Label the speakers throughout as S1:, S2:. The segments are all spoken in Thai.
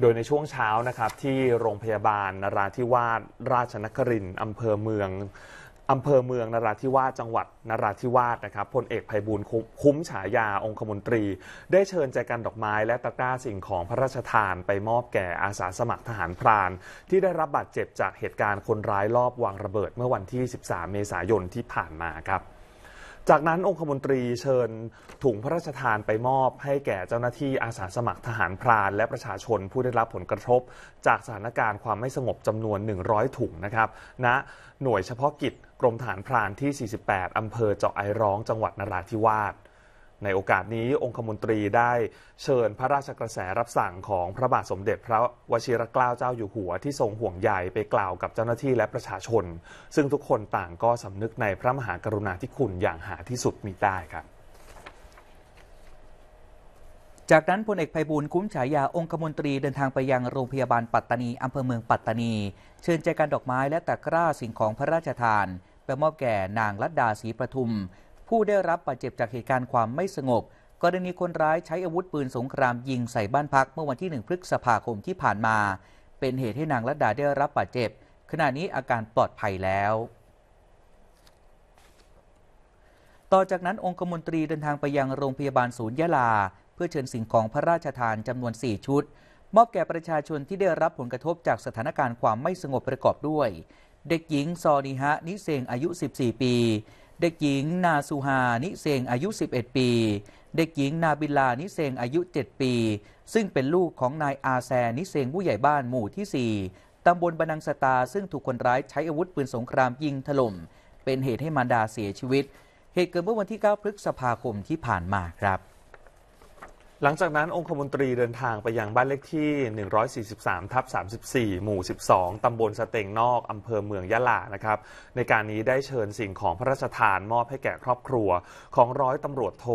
S1: โดยในช่วงเช้านะครับที่โรงพยาบาล นราธิวาสราชนครินทร์อำเภอเมืองอำเภอเมือง นราธิวาสจังหวัด นราธิวาสนะครับพลเอกไพบูลย์คุ้มฉายาองคมนตรี ได้เชิญแจกันดอกไม้และตะกร้าสิ่งของพระราชทานไปมอบแก่อาสาสมัครทหารพรานที่ได้รับบาดเจ็บจากเหตุการณ์คนร้ายลอบวางระเบิดเมื่อวันที่ 13 เมษายนที่ผ่านมาครับจากนั้นองคมนตรีเชิญถุงพระราชทานไปมอบให้แก่เจ้าหน้าที่อาสาสมัครทหารพรานและประชาชนผู้ได้รับผลกระทบ จากสถานการณ์ความไม่สงบจำนวน 100 ถุงนะครับณนะหน่วยเฉพาะกิจกรมฐานพรานที่ 48 อำเภอเจาะไอร้องจังหวัดนราธิวาสในโอกาสนี้องคมนตรีได้เชิญพระราชกระแสรับสั่งของพระบาทสมเด็จพระวชิรเกล้าเจ้าอยู่หัวที่ทรงห่วงใยไปกล่าวกับเจ้าหน้าที่และประชาชน ซึ่งทุกคนต่างก็สำนึกในพระมหากรุณาธิคุณอย่างหาที่สุดมีได้ครับ จากนั้นพลเอกไพบูลคุ้มฉายาองคมนตรีเดินทา
S2: งไปยังโรงพยาบาลปัตตานี อำเภอเมืองปัตตานี เชิญใจกันดอกไม้และตะกร้าสิ่งของพระราชทาน ไปมอบแก่นางรัดดาศรีประทุมผู้ได้รับบาดเจ็บจากเหตุการณ์ความไม่สงบกรณีคนร้ายใช้อาวุธปืนสงครามยิงใส่บ้านพักเมื่อวันที่ 1พฤษภาคมที่ผ่านมา เป็นเหตุให้นางรัดดาได้รับบาดเจ็บ ขณะนี้อาการปลอดภัยแล้ว ต่อจากนั้นองคมนตรีเดินทางไปยังโรงพยาบาลศูนย์ยะลา เพื่อเชิญสิ่งของพระราชทานจำนวน4ชุดมอบแก่ประชาชนที่ได้รับผลกระทบจากสถานการณ์ความไม่สงบประกอบด้วย เด็กหญิง ซอนิฮะนิเซงอายุ 14 ปีเด็กหญิงนาสุฮานิเซงอายุ 11 ปี เด็กหญิงนาบิลานิเซงอายุ 7 ปี ซึ่งเป็นลูกของนายอาแซนิเซงผู้ใหญ่บ้านหมู่ที่ 4 ตำบลบันังสตาซึ่งถูกคนร้าย ใช้อาวุธ ปืนสงครามยิงถล่ม เป็นเหตุให้มารดาเสียชีวิต เหตุเกิดเมื่อวันที่ 9 พฤษภาคมที่ผ่านมาครับ
S1: หลังจากนั้นองคมนตรีเดินทางไปยังบ้านเลขที่ 143 ทับ 34 หมู่ 12 ตำบลสเตงนอก อำเภอเมืองยะลา นะครับ ในการนี้ได้เชิญสิ่งของพระราชทานมอบให้แก่ครอบครัวของร้อยตำรวจโท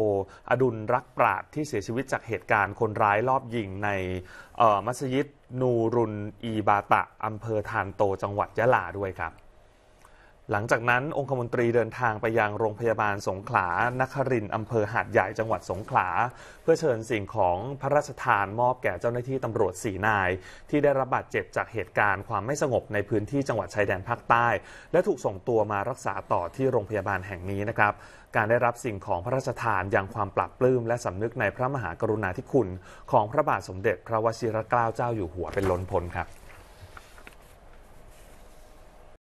S1: อดุลรักปราดที่เสียชีวิตจากเหตุการณ์คนร้ายลอบยิงในมัสยิดนูรุนอีบาตะอำเภอทานโตจังหวัดยะลาด้วยครับหลังจากนั้นองคมนตรีเดินทางไปยังโรงพยาบาลสงขลานครินทร์อำเภอหาดใหญ่จังหวัดสงขลาเพื่อเชิญสิ่งของพระราชทานมอบแก่เจ้าหน้าที่ตำรวจสี่นาย ที่ได้รับบาดเจ็บจากเหตุการณ์ความไม่สงบในพื้นที่จังหวัดชายแดนภาคใต้ และถูกส่งตัวมารักษาต่อที่โรงพยาบาลแห่งนี้นะครับ การได้รับสิ่งของพระราชทานอย่างความปรับปลื้ม และสำนึกในพระมหากรุณาธิคุณ ของพระบาทสมเด็จพระวชิรเกล้าเจ้าอยู่หัวเป็นล้นพ้นครับ